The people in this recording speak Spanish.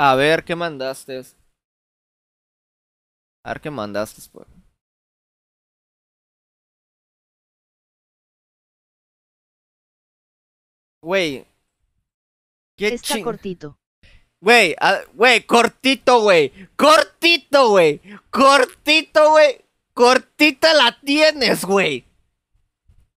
A ver qué mandaste. A ver qué mandaste, pues. Güey. Qué Está cortito. Güey, ah, güey, cortito, güey. Cortito, güey. Cortito, güey. Cortita la tienes, güey.